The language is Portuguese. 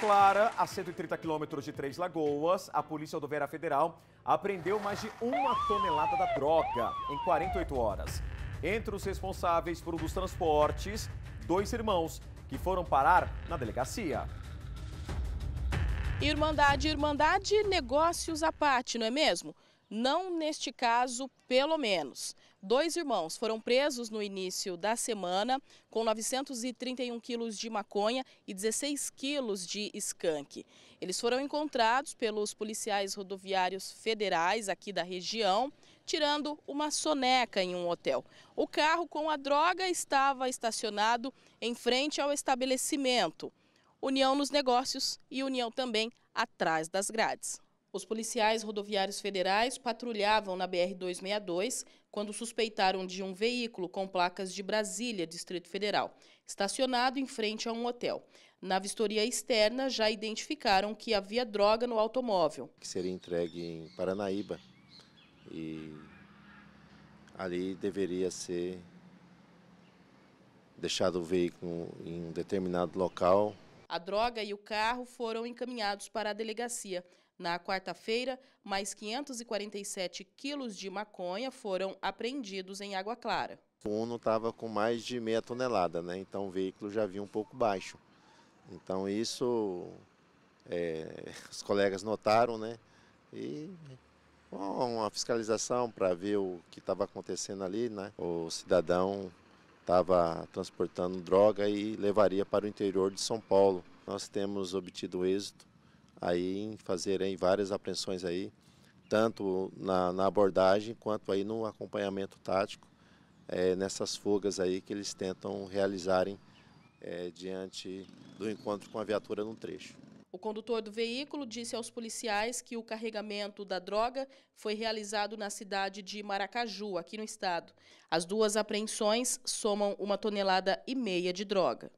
Clara, a 130 quilômetros de Três Lagoas, a Polícia Rodoviária Federal apreendeu mais de uma tonelada da droga em 48 horas. Entre os responsáveis por um dos transportes, dois irmãos que foram parar na delegacia. Irmandade, irmandade, negócios à parte, não é mesmo? Não neste caso, pelo menos. Dois irmãos foram presos no início da semana com 931 quilos de maconha e 16 quilos de skunk. Eles foram encontrados pelos policiais rodoviários federais aqui da região, tirando uma soneca em um hotel. O carro com a droga estava estacionado em frente ao estabelecimento. União nos negócios e união também atrás das grades. Os policiais rodoviários federais patrulhavam na BR-262 quando suspeitaram de um veículo com placas de Brasília, Distrito Federal, estacionado em frente a um hotel. Na vistoria externa, já identificaram que havia droga no automóvel. Que seria entregue em Paranaíba e ali deveria ser deixado o veículo em um determinado local. A droga e o carro foram encaminhados para a delegacia. Na quarta-feira, mais 547 quilos de maconha foram apreendidos em Água Clara. O Uno estava com mais de meia tonelada, né? então o veículo já vinha um pouco baixo. Então isso é, os colegas notaram, né? E uma fiscalização para ver o que estava acontecendo ali, né? O cidadão estava transportando droga e levaria para o interior de São Paulo. Nós temos obtido êxito aí em fazer aí, várias apreensões aí, tanto na, na abordagem quanto aí no acompanhamento tático é, nessas fugas aí que eles tentam realizarem é, diante do encontro com a viatura no trecho. O condutor do veículo disse aos policiais que o carregamento da droga foi realizado na cidade de Maracaju, aqui no estado. As duas apreensões somam uma tonelada e meia de droga.